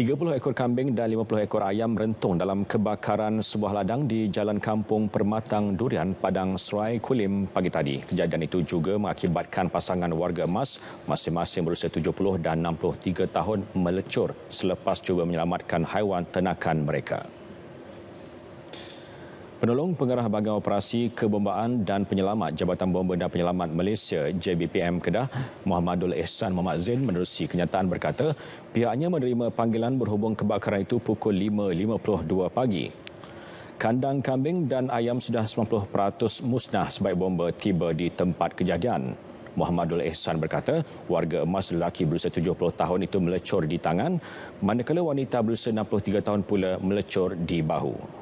30 ekor kambing dan 50 ekor ayam rentung dalam kebakaran sebuah ladang di Jalan Kampung Permatang Durian, Padang Serai Kulim pagi tadi. Kejadian itu juga mengakibatkan pasangan warga emas masing-masing berusia 70 dan 63 tahun melecur selepas cuba menyelamatkan haiwan tenakan mereka. Penolong Pengarah Bahagian Operasi Kebombaan dan Penyelamat Jabatan Bomba dan Penyelamat Malaysia JBPM Kedah Muhammadul Ehsan Muhammad Zain menerusi kenyataan berkata pihaknya menerima panggilan berhubung kebakaran itu pukul 5.52 pagi. Kandang kambing dan ayam sudah 90% musnah sebaik bomba tiba di tempat kejadian. Muhammadul Ehsan berkata, warga emas lelaki berusia 70 tahun itu melecur di tangan, manakala wanita berusia 63 tahun pula melecur di bahu.